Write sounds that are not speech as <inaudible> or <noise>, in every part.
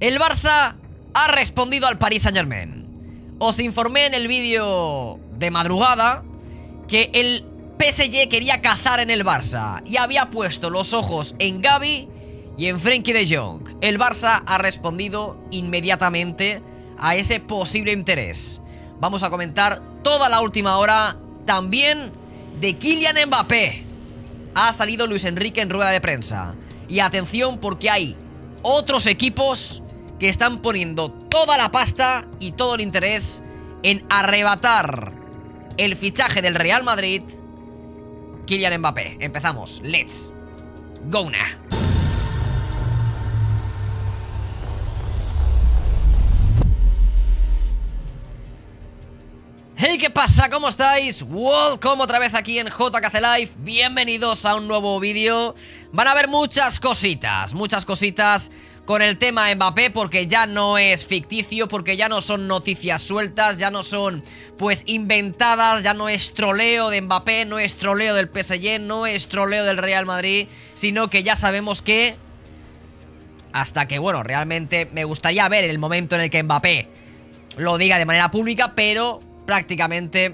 El Barça ha respondido al Paris Saint Germain. Os informé en el vídeo de madrugada que el PSG quería cazar en el Barça y había puesto los ojos en Gaby y en Frenkie de Jong. El Barça ha respondido inmediatamente a ese posible interés. Vamos a comentar toda la última hora también de Kylian Mbappé. Ha salido Luis Enrique en rueda de prensa. Y atención porque hay otros equipos que están poniendo toda la pasta y todo el interés en arrebatar el fichaje del Real Madrid, Kylian Mbappé. Empezamos. Let's go now. Hey, ¿qué pasa? ¿Cómo estáis? Welcome otra vez aquí en JKC Live Bienvenidos a un nuevo vídeo Van a ver muchas cositas Muchas cositas con el tema Mbappé Porque ya no es ficticio Porque ya no son noticias sueltas Ya no son, pues, inventadas Ya no es troleo de Mbappé No es troleo del PSG No es troleo del Real Madrid Sino que ya sabemos que Hasta que, bueno, realmente me gustaría ver el momento en el que Mbappé lo diga de manera pública, pero prácticamente...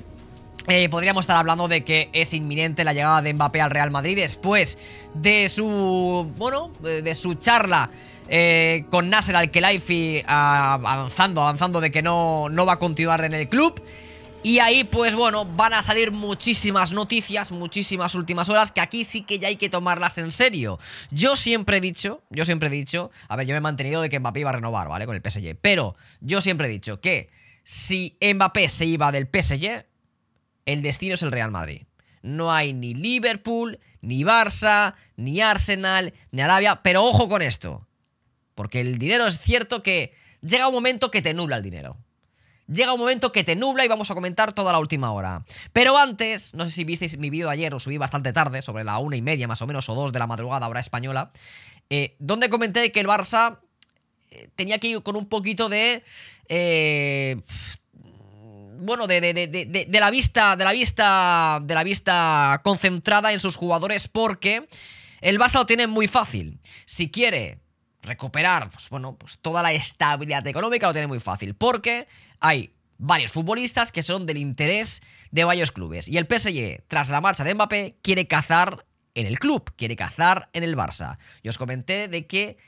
Eh, podríamos estar hablando de que es inminente la llegada de Mbappé al Real Madrid después de su, bueno, eh, de su charla eh, con Nasser Al-Khelaifi avanzando, avanzando de que no, no va a continuar en el club. Y ahí, pues bueno, van a salir muchísimas noticias, muchísimas últimas horas, que aquí sí que ya hay que tomarlas en serio. Yo siempre he dicho, yo siempre he dicho, a ver, yo me he mantenido de que Mbappé iba a renovar, ¿vale? Con el PSG, pero yo siempre he dicho que si Mbappé se iba del PSG, el destino es el Real Madrid. No hay ni Liverpool, ni Barça, ni Arsenal, ni Arabia, pero ojo con esto. Porque el dinero es cierto que llega un momento que te nubla el dinero. Llega un momento que te nubla y vamos a comentar toda la última hora. Pero antes, no sé si visteis mi vídeo ayer, lo subí bastante tarde, sobre la una y media más o menos, o dos de la madrugada, hora española, eh, donde comenté que el Barça eh, tenía que ir con un poquito de eh, bueno, de, de, la vista, de la vista, de la vista concentrada en sus jugadores porque el Barça lo tiene muy fácil. Si quiere recuperar, pues bueno, pues toda la estabilidad económica lo tiene muy fácil porque hay varios futbolistas que son del interés de varios clubes y el PSG, tras la marcha de Mbappé, quiere cazar en el club, quiere cazar en el Barça. Yo os comenté de que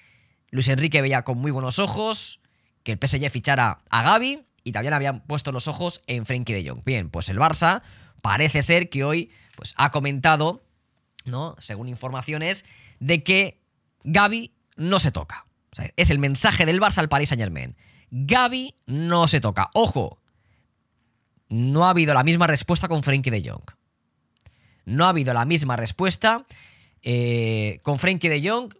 Luis Enrique veía con muy buenos ojos que el PSG fichara a Gaby y también habían puesto los ojos en Frenkie de Jong. Bien, pues el Barça parece ser que hoy pues, ha comentado, ¿no? según informaciones, de que Gaby no se toca. es el mensaje del Barça al Paris Saint Germain. Gaby no se toca. Ojo, no ha habido la misma respuesta con Frenkie de Jong. No ha habido la misma respuesta eh, con Frenkie de Jong.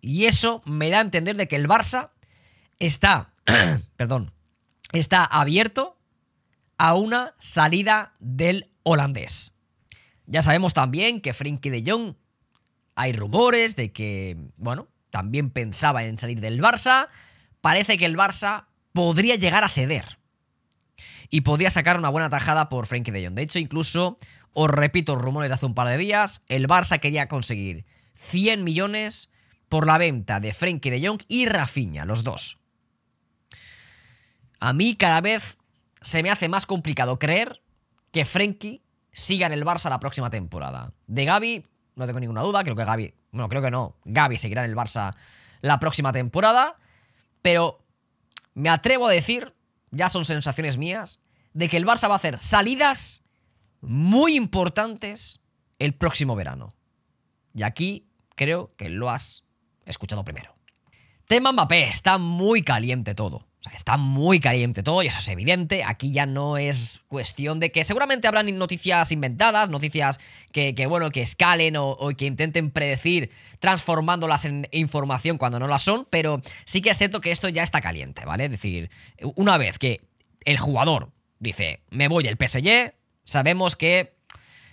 Y eso me da a entender de que el Barça está, <clears throat> perdón, está abierto a una salida del holandés. Ya sabemos también que Frenkie de Jong hay rumores de que, bueno, también pensaba en salir del Barça. Parece que el Barça podría llegar a ceder. Y podría sacar una buena tajada por Frenkie de Jong. De hecho, incluso, os repito rumores de hace un par de días, el Barça quería conseguir 100 millones por la venta de Frenkie de Jong y Rafinha, los dos. A mí cada vez se me hace más complicado creer que Frenkie siga en el Barça la próxima temporada. De Gaby, no tengo ninguna duda, creo que Gaby, bueno, creo que no, Gaby seguirá en el Barça la próxima temporada, pero me atrevo a decir, ya son sensaciones mías, de que el Barça va a hacer salidas muy importantes el próximo verano. Y aquí creo que lo has escuchado primero. Tema Mbappé, está muy caliente todo está muy caliente todo y eso es evidente. Aquí ya no es cuestión de que seguramente habrán noticias inventadas, noticias que, bueno, que escalen o, que intenten predecir transformándolas en información cuando no las son, pero sí que es cierto que esto ya está caliente, ¿vale? Es decir, una vez que el jugador dice, me voy el PSG, sabemos que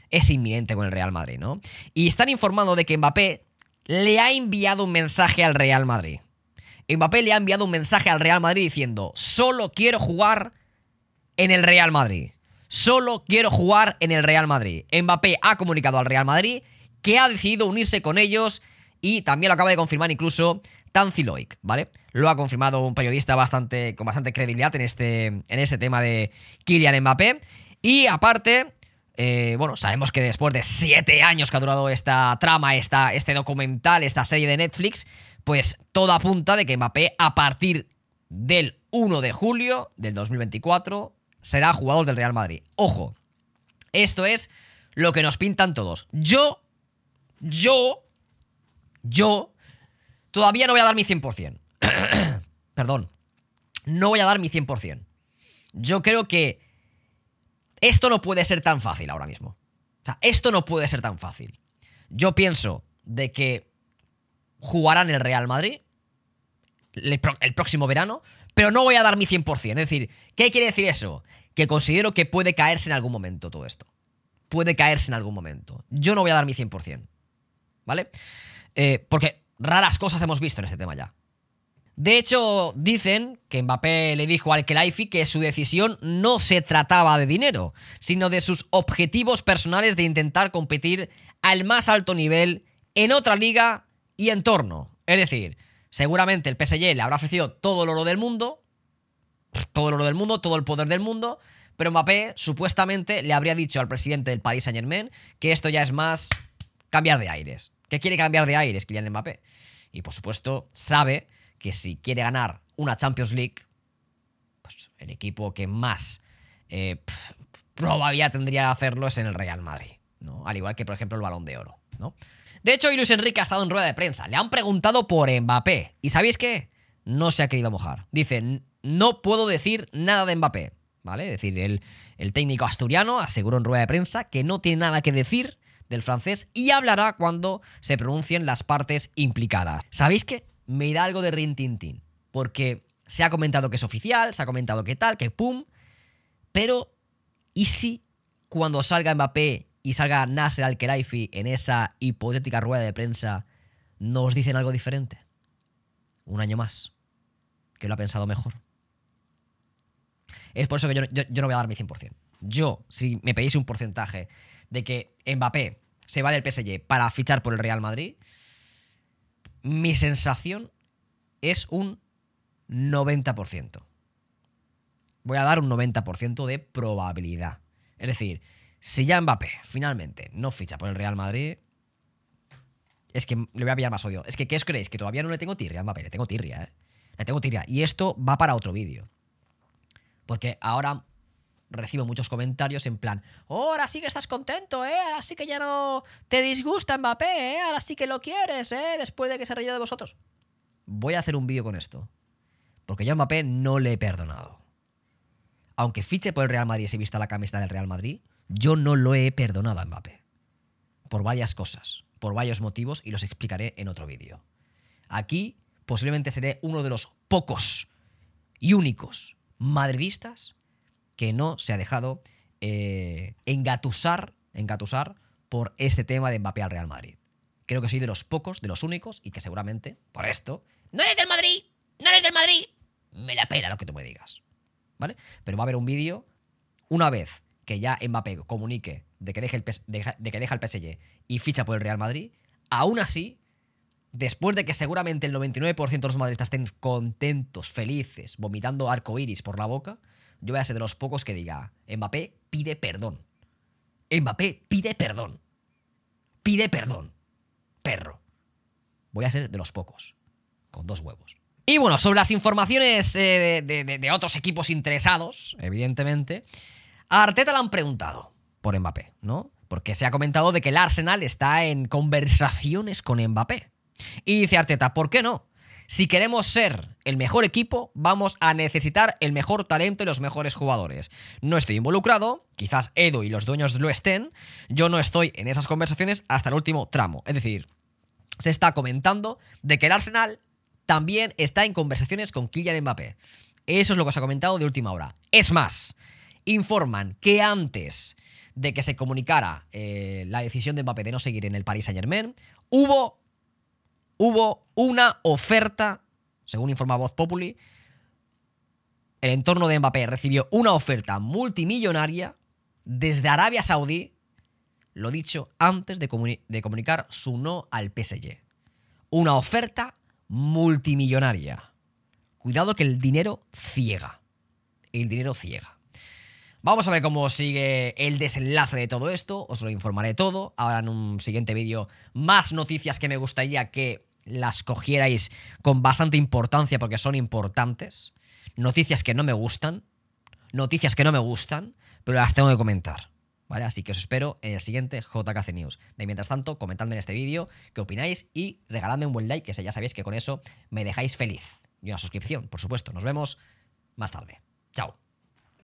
es inminente con el Real Madrid, ¿no? Y están informando de que Mbappé le ha enviado un mensaje al Real Madrid. Mbappé le ha enviado un mensaje al Real Madrid diciendo, solo quiero jugar en el Real Madrid. Solo quiero jugar en el Real Madrid. Mbappé ha comunicado al Real Madrid que ha decidido unirse con ellos y también lo acaba de confirmar incluso tanzi ¿vale? Lo ha confirmado un periodista bastante, con bastante credibilidad en este, en este tema de Kylian Mbappé. Y aparte, eh, bueno, sabemos que después de siete años que ha durado esta trama, esta, este documental, esta serie de Netflix, pues todo apunta de que Mbappé a partir del 1 de julio del 2024 será jugador del Real Madrid. Ojo, esto es lo que nos pintan todos. Yo, yo, yo, todavía no voy a dar mi 100%. <clears throat> Perdón, no voy a dar mi 100%. Yo creo que esto no puede ser tan fácil ahora mismo. O sea, esto no puede ser tan fácil. Yo pienso de que jugarán el Real Madrid el, próximo verano, pero no voy a dar mi 100%. Es decir, ¿qué quiere decir eso? Que considero que puede caerse en algún momento todo esto. Puede caerse en algún momento. Yo no voy a dar mi 100%. ¿Vale? Eh, porque raras cosas hemos visto en este tema ya. De hecho, dicen que Mbappé le dijo al Kelaifi que su decisión no se trataba de dinero, sino de sus objetivos personales de intentar competir al más alto nivel en otra liga y en torno. Es decir, seguramente el PSG le habrá ofrecido todo el oro del mundo, todo el oro del mundo, todo el poder del mundo, pero Mbappé supuestamente le habría dicho al presidente del Paris Saint-Germain que esto ya es más cambiar de aires, ¿Qué quiere cambiar de aires Kylian Mbappé. Y por supuesto, sabe que si quiere ganar una Champions League, pues el equipo que más eh, probabilidad tendría de hacerlo es en el Real Madrid, ¿no? Al igual que, por ejemplo, el Balón de Oro, ¿no? De hecho, Luis Enrique ha estado en rueda de prensa. Le han preguntado por Mbappé. ¿Y sabéis qué? No se ha querido mojar. Dice, no puedo decir nada de Mbappé, ¿vale? Es decir, el, el técnico asturiano aseguró en rueda de prensa que no tiene nada que decir del francés y hablará cuando se pronuncien las partes implicadas. ¿Sabéis qué? me da algo de rintintín. Porque se ha comentado que es oficial, se ha comentado que tal, que pum. Pero, ¿y si cuando salga Mbappé y salga Nasser Al-Khelaifi en esa hipotética rueda de prensa, nos dicen algo diferente? Un año más. Que lo ha pensado mejor. Es por eso que yo, yo no voy a dar mi 100%. Yo, si me pedís un porcentaje de que Mbappé se va del PSG para fichar por el Real Madrid, mi sensación es un 90%. Voy a dar un 90% de probabilidad. Es decir, si ya Mbappé finalmente no ficha por el Real Madrid, es que le voy a pillar más odio. Es que, ¿qué os creéis? Que todavía no le tengo tirria a Mbappé, le tengo tirria, ¿eh? Le tengo tirria. Y esto va para otro vídeo. Porque ahora recibo muchos comentarios en plan, ahora sí que estás contento, ¿eh? Ahora sí que ya no te disgusta Mbappé, ¿eh? Ahora sí que lo quieres, ¿eh? Después de que se reía de vosotros. Voy a hacer un vídeo con esto. Porque yo a Mbappé no le he perdonado. Aunque fiche por el Real Madrid y se vista la camiseta del Real Madrid, yo no lo he perdonado a Mbappé. Por varias cosas, por varios motivos y los explicaré en otro vídeo. Aquí posiblemente seré uno de los pocos y únicos madridistas que no se ha dejado eh, engatusar, por este tema de Mbappé al Real Madrid. Creo que soy de los pocos, de los únicos, y que seguramente, por esto, no eres del Madrid, no eres del Madrid, me la pela lo que tú me digas. ¿Vale? Pero va a haber un vídeo una vez que ya Mbappé comunique de que, deje el que deja el PSG y ficha por el Real Madrid, aún así, después de que seguramente el 99% de los madridistas estén contentos, felices, vomitando arco iris por la boca, yo voy a ser de los pocos que diga, Mbappé pide perdón. Mbappé pide perdón. Pide perdón. Perro. Voy a ser de los pocos. Con dos huevos. Y bueno, sobre las informaciones eh, de, otros equipos interesados, evidentemente, a Arteta le han preguntado por Mbappé, ¿no? Porque se ha comentado de que el Arsenal está en conversaciones con Mbappé. Y dice Arteta, ¿por qué no? Si queremos ser el mejor equipo, vamos a necesitar el mejor talento y los mejores jugadores. No estoy involucrado, quizás Edo y los dueños lo estén, yo no estoy en esas conversaciones hasta el último tramo. Es decir, se está comentando de que el Arsenal también está en conversaciones con Kylian Mbappé. Eso es lo que os ha comentado de última hora. Es más, informan que antes de que se comunicara eh, la decisión de Mbappé de no seguir en el Paris Saint Germain, hubo hubo una oferta, según informa Voz Populi, el entorno de Mbappé recibió una oferta multimillonaria desde Arabia Saudí, lo dicho antes de, de comunicar su no al PSG. Una oferta multimillonaria. Cuidado que el dinero ciega. El dinero ciega. Vamos a ver cómo sigue el desenlace de todo esto. Os lo informaré todo. Ahora en un siguiente vídeo más noticias que me gustaría que las cogierais con bastante importancia porque son importantes. Noticias que no me gustan, noticias que no me gustan, pero las tengo que comentar. ¿Vale? Así que os espero en el siguiente JKC News. De mientras tanto, comentadme en este vídeo qué opináis y regaladme un buen like, que ya sabéis que con eso me dejáis feliz. Y una suscripción, por supuesto. Nos vemos más tarde. Chao.